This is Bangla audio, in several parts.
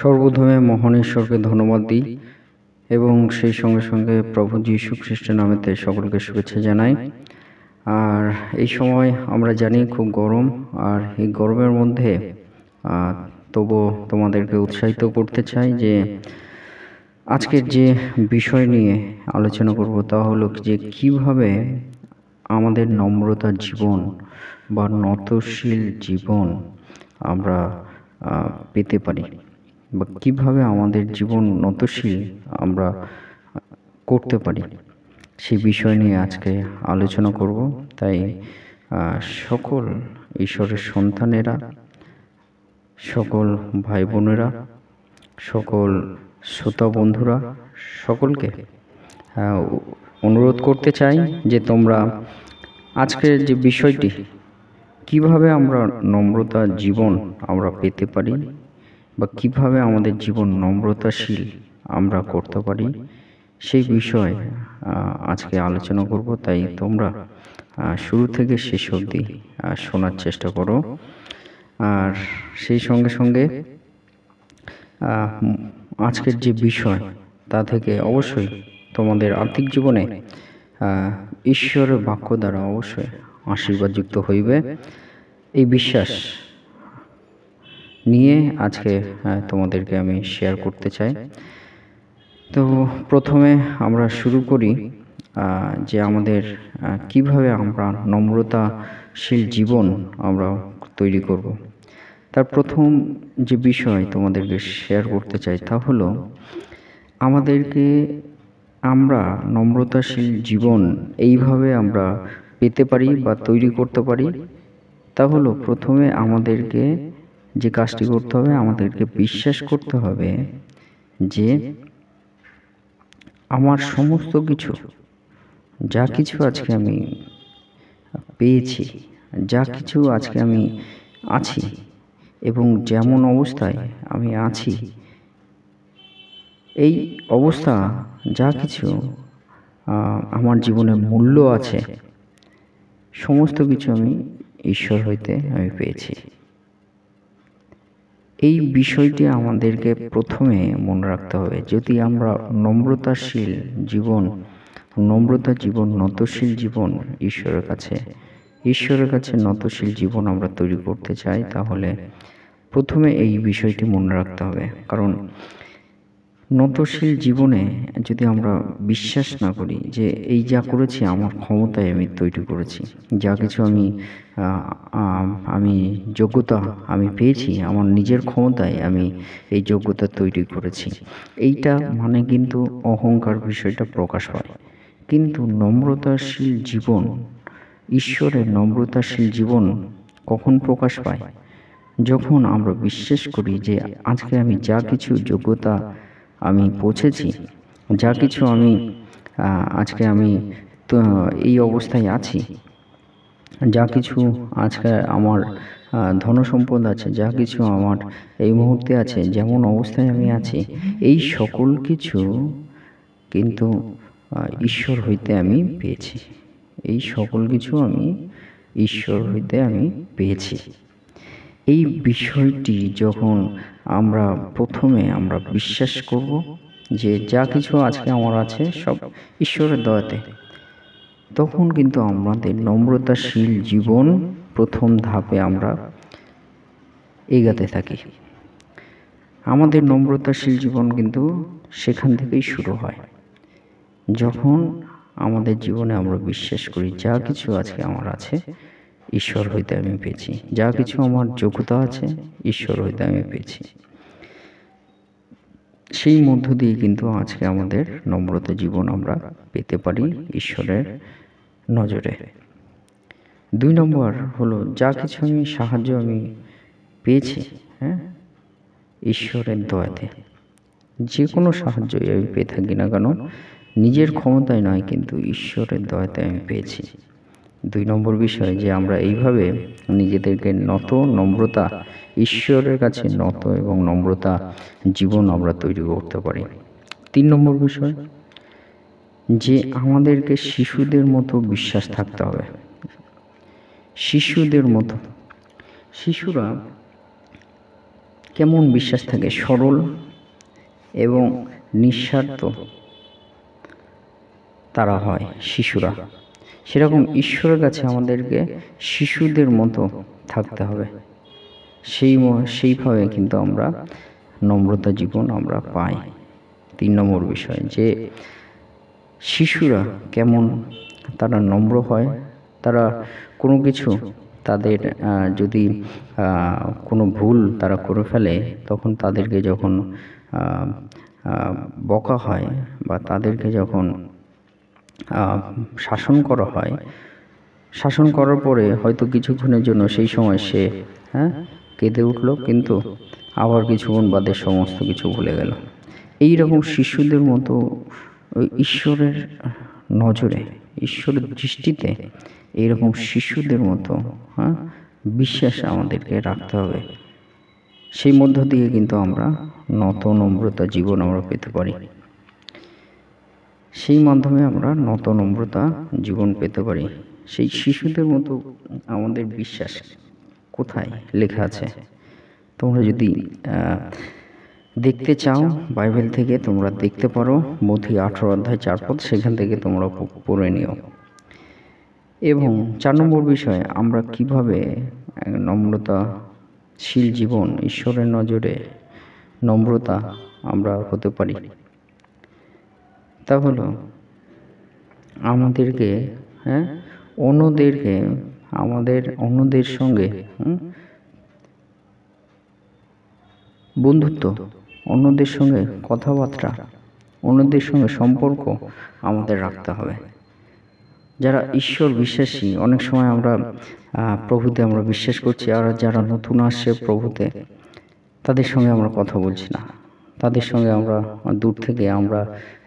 সর্বপ্রথমে মহান ঈশ্বরকে ধন্যবাদ দিই এবং সেই সঙ্গে সঙ্গে প্রভু যীশু খ্রিস্টের নামেতে সকলকে শুভেচ্ছা জানাই আর এই সময় আমরা জানি খুব গরম আর এই গরমের মধ্যে তবু তোমাদেরকে উৎসাহিত করতে চাই যে আজকের যে বিষয় নিয়ে আলোচনা করব তা হলো যে কিভাবে আমাদের নম্রতার জীবন বা নতশীল জীবন আমরা পেতে পারি বা কীভাবে আমাদের জীবন উন্নতশীল আমরা করতে পারি সেই বিষয় নিয়ে আজকে আলোচনা করব তাই সকল ঈশ্বরের সন্তানেরা সকল ভাই বোনেরা সকল শ্রোতা বন্ধুরা সকলকে অনুরোধ করতে চাই যে তোমরা আজকের যে বিষয়টি কিভাবে আমরা নম্রতা জীবন আমরা পেতে পারি বা কিভাবে আমাদের জীবন নম্রতাশীল আমরা করতে পারি সেই বিষয়ে আজকে আলোচনা করব তাই তোমরা শুরু থেকে শেষ অবধি শোনার চেষ্টা করো আর সেই সঙ্গে সঙ্গে আজকের যে বিষয় তা থেকে অবশ্যই তোমাদের আর্থিক জীবনে ঈশ্বরের বাক্য দ্বারা অবশ্যই আশীর্বাদযুক্ত হইবে এই বিশ্বাস নিয়ে আজকে হ্যাঁ, তোমাদেরকে আমি শেয়ার করতে চাই তো প্রথমে আমরা শুরু করি যে আমাদের কিভাবে আমরা নম্রতাশীল জীবন আমরা তৈরি করব। তার প্রথম যে বিষয় তোমাদেরকে শেয়ার করতে চাই তা হলো আমাদেরকে আমরা নম্রতাশীল জীবন এইভাবে আমরা পেতে পারি বা তৈরি করতে পারি তা হলো প্রথমে আমাদেরকে যে কাজটি করতে হবে আমাদেরকে বিশ্বাস করতে হবে যে আমার সমস্ত কিছু যা কিছু আজকে আমি পেয়েছি যা কিছু আজকে আমি আছি এবং যেমন অবস্থায় আমি আছি এই অবস্থা যা কিছু আমার জীবনে মূল্য আছে সমস্ত কিছু আমি ঈশ্বর হইতে আমি পেয়েছি এই বিষয়টি আমাদেরকে প্রথমে মনে রাখতে হবে যদি আমরা নম্রতাশীল জীবন নম্রতা জীবন নতশীল জীবন ঈশ্বরের কাছে ঈশ্বরের কাছে নতশীল জীবন আমরা তৈরি করতে চাই তাহলে প্রথমে এই বিষয়টি মনে রাখতে হবে কারণ নতশীল জীবনে যদি আমরা বিশ্বাস না করি যে এই যা করেছি আমার ক্ষমতায় আমি তৈরি করেছি যা কিছু আমি আমি যোগ্যতা আমি পেয়েছি আমার নিজের ক্ষমতায় আমি এই যোগ্যতা তৈরি করেছি এইটা মানে কিন্তু অহংকার বিষয়টা প্রকাশ হয় কিন্তু নম্রতাশীল জীবন ঈশ্বরের নম্রতাশীল জীবন কখন প্রকাশ পায় যখন আমরা বিশ্বাস করি যে আজকে আমি যা কিছু যোগ্যতা আমি পৌঁছেছি যা কিছু আমি আজকে আমি এই অবস্থায় আছি যা কিছু আজকে আমার ধন সম্পদ আছে যা কিছু আমার এই মুহূর্তে আছে যেমন অবস্থায় আমি আছি এই সকল কিছু কিন্তু ঈশ্বর হইতে আমি পেয়েছি এই সকল কিছু আমি ঈশ্বর হইতে আমি পেয়েছি এই বিষয়টি যখন আমরা প্রথমে আমরা বিশ্বাস করব যে যা কিছু আজকে আমার আছে সব ঈশ্বরের দয়াতে তখন কিন্তু আমাদের নম্রতাশীল জীবন প্রথম ধাপে আমরা এগাতে থাকি আমাদের নম্রতাশীল জীবন কিন্তু সেখান থেকেই শুরু হয় যখন আমাদের জীবনে আমরা বিশ্বাস করি যা কিছু আজকে আমার আছে ঈশ্বর হইতে আমি পেয়েছি যা কিছু আমার যোগ্যতা আছে ঈশ্বর হইতে আমি পেয়েছি সেই মধ্য দিয়ে কিন্তু আজকে আমাদের নম্রত জীবন আমরা পেতে পারি ঈশ্বরের নজরে দুই নম্বর হলো যা কিছু আমি সাহায্য আমি পেয়েছি হ্যাঁ ঈশ্বরের দয়াতে যে কোনো সাহায্যই আমি পেয়ে থাকি না কেন নিজের ক্ষমতায় নয় কিন্তু ঈশ্বরের দয়াতে আমি পেয়েছি দুই নম্বর বিষয় যে আমরা এইভাবে নিজেদেরকে নত নম্রতা ঈশ্বরের কাছে নত এবং নম্রতা জীবন আমরা তৈরি করতে পারি তিন নম্বর বিষয় যে আমাদেরকে শিশুদের মতো বিশ্বাস থাকতে হবে শিশুদের মতো শিশুরা কেমন বিশ্বাস থাকে সরল এবং নিঃস্বার্থ তারা হয় শিশুরা সেরকম ঈশ্বরের কাছে আমাদেরকে শিশুদের মতো থাকতে হবে সেই সেইভাবে কিন্তু আমরা নম্রতা জীবন আমরা পাই তিন নম্বর বিষয় যে শিশুরা কেমন তারা নম্র হয় তারা কোনো কিছু তাদের যদি কোনো ভুল তারা করে ফেলে তখন তাদেরকে যখন বকা হয় বা তাদেরকে যখন শাসন করা হয় শাসন করার পরে হয়তো কিছুক্ষণের জন্য সেই সময় সে হ্যাঁ কেঁদে উঠল কিন্তু আবার কিছুক্ষণ বাদে সমস্ত কিছু ভুলে গেল এই রকম শিশুদের মতো ঈশ্বরের নজরে ঈশ্বরের দৃষ্টিতে এইরকম শিশুদের মতো হ্যাঁ বিশ্বাস আমাদেরকে রাখতে হবে সেই মধ্য দিয়ে কিন্তু আমরা নত নম্রতা জীবন আমরা পেতে পারি সেই মাধ্যমে আমরা নত নম্রতা জীবন পেতে পারি সেই শিশুদের মতো আমাদের বিশ্বাস কোথায় লেখা আছে তোমরা যদি দেখতে চাও বাইবেল থেকে তোমরা দেখতে পারো মধি আঠেরো অধ্যায় চার পদ সেখান থেকে তোমরা পড়ে নিও এবং চার নম্বর বিষয়ে আমরা কিভাবে নম্রতাশীল জীবন ঈশ্বরের নজরে নম্রতা আমরা হতে পারি তা হলো আমাদেরকে হ্যাঁ অন্যদেরকে আমাদের অন্যদের সঙ্গে বন্ধুত্ব অন্যদের সঙ্গে কথাবার্তা অন্যদের সঙ্গে সম্পর্ক আমাদের রাখতে হবে যারা ঈশ্বর বিশ্বাসী অনেক সময় আমরা প্রভুতে আমরা বিশ্বাস করছি আর যারা নতুন আসছে প্রভুতে তাদের সঙ্গে আমরা কথা বলছি না তাদের সঙ্গে আমরা দূর থেকে আমরা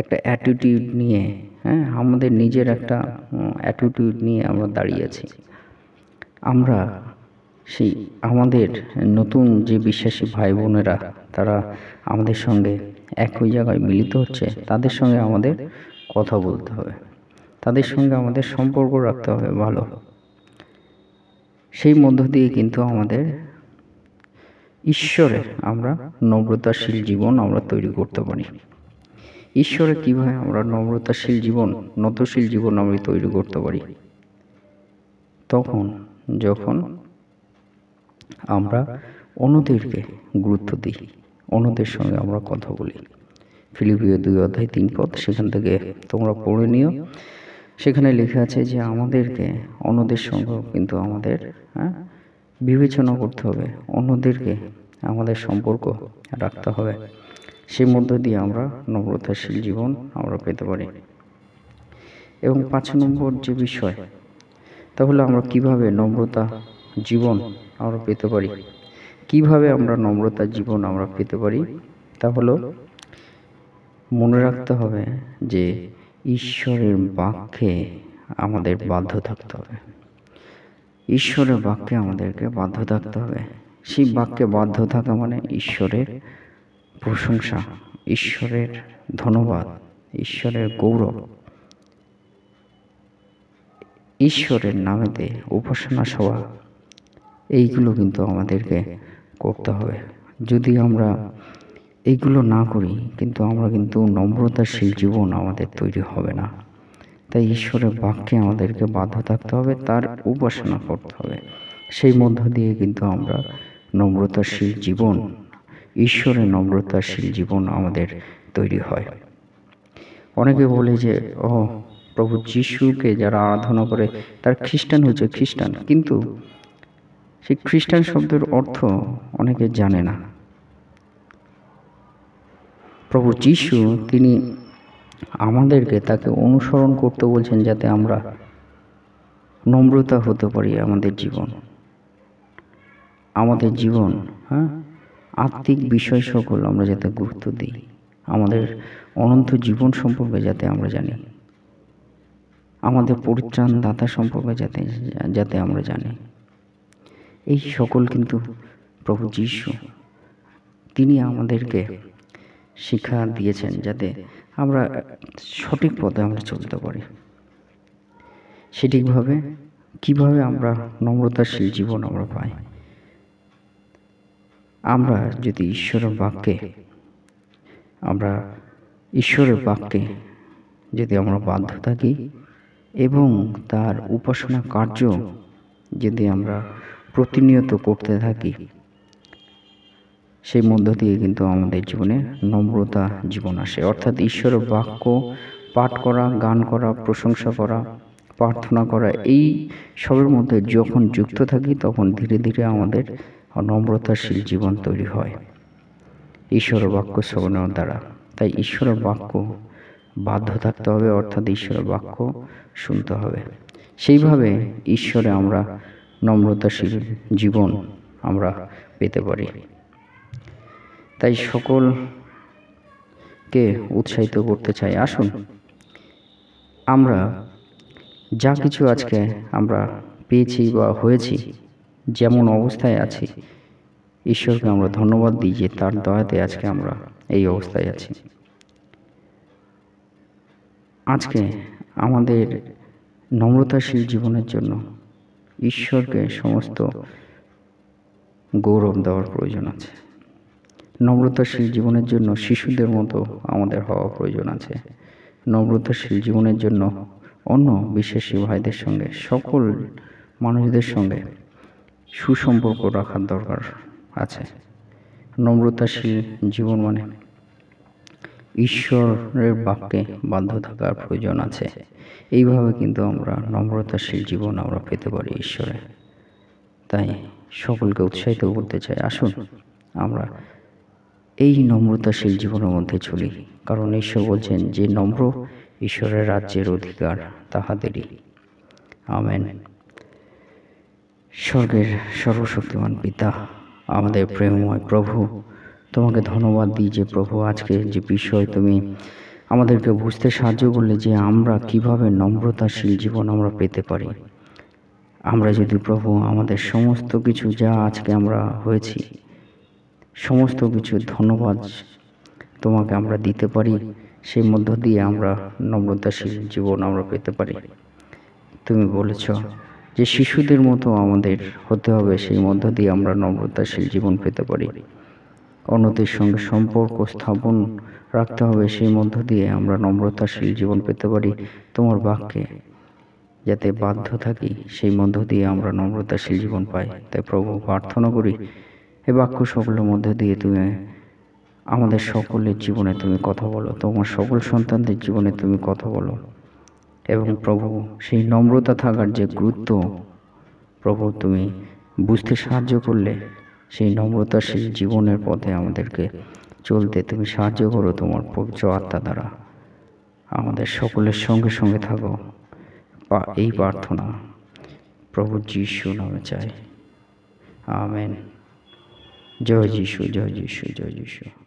একটা অ্যাটিটিউড নিয়ে হ্যাঁ আমাদের নিজের একটা অ্যাটিটিউড নিয়ে আমরা দাঁড়িয়ে আছি আমরা সেই আমাদের নতুন যে বিশ্বাসী ভাই বোনেরা তারা আমাদের সঙ্গে একই জায়গায় মিলিত হচ্ছে তাদের সঙ্গে আমাদের কথা বলতে হবে তাদের সঙ্গে আমাদের সম্পর্ক রাখতে হবে ভালো সেই মধ্য দিয়ে কিন্তু আমাদের ঈশ্বরে আমরা নম্রতাশীল জীবন আমরা তৈরি করতে পারি ঈশ্বরে কীভাবে আমরা নম্রতাশীল জীবন নতশীল জীবন আমরা তৈরি করতে পারি তখন যখন আমরা অন্যদেরকে গুরুত্ব দিই অন্যদের সঙ্গে আমরা কথা বলি ফিলিপিও দুই অধ্যায় তিন পথ সেখান থেকে তোমরা পড়ে নিও সেখানে লেখা আছে যে আমাদেরকে অন্যদের সঙ্গেও কিন্তু আমাদের হ্যাঁ বিবেচনা করতে হবে অন্যদেরকে আমাদের সম্পর্ক রাখতে হবে সেই মধ্য দিয়ে আমরা নম্রতাশীল জীবন আমরা পেতে পারি এবং পাঁচ নম্বর যে বিষয় তাহলে আমরা কিভাবে নম্রতা জীবন আমরা পেতে পারি কিভাবে আমরা নম্রতা জীবন আমরা পেতে পারি তা হলো মনে রাখতে হবে যে ঈশ্বরের বাক্যে আমাদের বাধ্য থাকতে হবে ঈশ্বরের বাক্যে আমাদেরকে বাধ্য থাকতে হবে সেই বাক্যে বাধ্য থাকা মানে ঈশ্বরের প্রশংসা ঈশ্বরের ধন্যবাদ ঈশ্বরের গৌরব ঈশ্বরের নামেতে উপাসনা সভা এইগুলো কিন্তু আমাদেরকে করতে হবে যদি আমরা এইগুলো না করি কিন্তু আমরা কিন্তু নম্রতাশীল জীবন আমাদের তৈরি হবে না তাই ঈশ্বরের বাক্যে আমাদেরকে বাধা থাকতে হবে তার উপাসনা করতে হবে সেই মধ্য দিয়ে কিন্তু আমরা নম্রতাশীল জীবন ঈশ্বরের নম্রতাশীল জীবন আমাদের তৈরি হয় অনেকে বলে যে ও প্রভু যিশুকে যারা আরাধনা করে তার খ্রিস্টান হচ্ছে খ্রিস্টান কিন্তু সেই খ্রিস্টান শব্দের অর্থ অনেকে জানে না প্রভু যিশু তিনি আমাদেরকে তাকে অনুসরণ করতে বলছেন যাতে আমরা নম্রতা হতে পারি আমাদের জীবন আমাদের জীবন হ্যাঁ আত্মিক বিষয় সকল আমরা যাতে গুরুত্ব দিই আমাদের অনন্ত জীবন সম্পর্কে যাতে আমরা জানি আমাদের পরিত্রাণ দাতা সম্পর্কে যাতে যাতে আমরা জানি এই সকল কিন্তু প্রভু যীশু তিনি আমাদেরকে শিক্ষা দিয়েছেন যাতে আমরা সঠিক পথে আমরা চলতে পারি সঠিকভাবে কিভাবে আমরা নম্রতাশীল জীবন আমরা পাই আমরা যদি ঈশ্বরের বাক্যে আমরা ঈশ্বরের বাক্যে যদি আমরা বাধ্য থাকি এবং তার উপাসনা কার্য যদি আমরা প্রতিনিয়ত করতে থাকি সেই মধ্য দিয়ে কিন্তু আমাদের জীবনে নম্রতা জীবন আসে অর্থাৎ ঈশ্বরের বাক্য পাঠ করা গান করা প্রশংসা করা প্রার্থনা করা এই সবের মধ্যে যখন যুক্ত থাকি তখন ধীরে ধীরে আমাদের নম্রতাশীল জীবন তৈরি হয় ঈশ্বর বাক্য শ্রবণের দ্বারা তাই ঈশ্বরের বাক্য বাধ্য থাকতে হবে অর্থাৎ ঈশ্বরের বাক্য শুনতে হবে সেইভাবে ঈশ্বরে আমরা নম্রতাশীল জীবন আমরা পেতে পারি তাই সকলকে উৎসাহিত করতে চাই আসুন আমরা যা কিছু আজকে আমরা পেয়েছি বা হয়েছি যেমন অবস্থায় আছি ঈশ্বরকে আমরা ধন্যবাদ দিই যে তার দয়াতে আজকে আমরা এই অবস্থায় আছি আজকে আমাদের নম্রতাশীল জীবনের জন্য ঈশ্বরকে সমস্ত গৌরব দেওয়ার প্রয়োজন আছে নম্রতাশীল জীবনের জন্য শিশুদের মতো আমাদের হওয়া প্রয়োজন আছে নম্রতাশীল জীবনের জন্য অন্য বিশ্বাসী ভাইদের সঙ্গে সকল মানুষদের সঙ্গে সুসম্পর্ক রাখার দরকার আছে নম্রতাশীল জীবন মানে ঈশ্বরের বাক্যে বাধ্য থাকার প্রয়োজন আছে এইভাবে কিন্তু আমরা নম্রতাশীল জীবন আমরা পেতে পারি ঈশ্বরে তাই সকলকে উৎসাহিত করতে চাই আসুন আমরা এই নম্রতাশীল জীবনের মধ্যে চলি কারণ ঈশ্বর বলছেন যে নম্র ঈশ্বরের রাজ্যের অধিকার তাহাদেরই আমেন স্বর্গের সর্বশক্তিমান পিতা আমাদের প্রেমময় প্রভু তোমাকে ধন্যবাদ দিই যে প্রভু আজকে যে বিষয় তুমি আমাদেরকে বুঝতে সাহায্য করলে যে আমরা কিভাবে নম্রতাশীল জীবন আমরা পেতে পারি আমরা যদি প্রভু আমাদের সমস্ত কিছু যা আজকে আমরা হয়েছি সমস্ত কিছু ধন্যবাদ তোমাকে আমরা দিতে পারি সেই মধ্য দিয়ে আমরা নম্রতাশীল জীবন আমরা পেতে পারি তুমি বলেছ যে শিশুদের মতো আমাদের হতে হবে সেই মধ্য দিয়ে আমরা নম্রতাশীল জীবন পেতে পারি অন্যদের সঙ্গে সম্পর্ক স্থাপন রাখতে হবে সেই মধ্য দিয়ে আমরা নম্রতাশীল জীবন পেতে পারি তোমার বাক্যে যাতে বাধ্য থাকি সেই মধ্য দিয়ে আমরা নম্রতাশীল জীবন পাই তাই প্রভু প্রার্থনা করি এ বাক্য সকলের মধ্যে দিয়ে তুমি আমাদের সকলের জীবনে তুমি কথা বলো তোমার সকল সন্তানদের জীবনে তুমি কথা বলো এবং প্রভু সেই নম্রতা থাকার যে গুরুত্ব প্রভু তুমি বুঝতে সাহায্য করলে সেই নম্রতা সেই জীবনের পথে আমাদেরকে চলতে তুমি সাহায্য করো তোমার পবিত্র আত্মা দ্বারা আমাদের সকলের সঙ্গে সঙ্গে থাকো এই প্রার্থনা প্রভু যিশু নামে চাই আমেন जय यीशु जय यीशु जय यीशु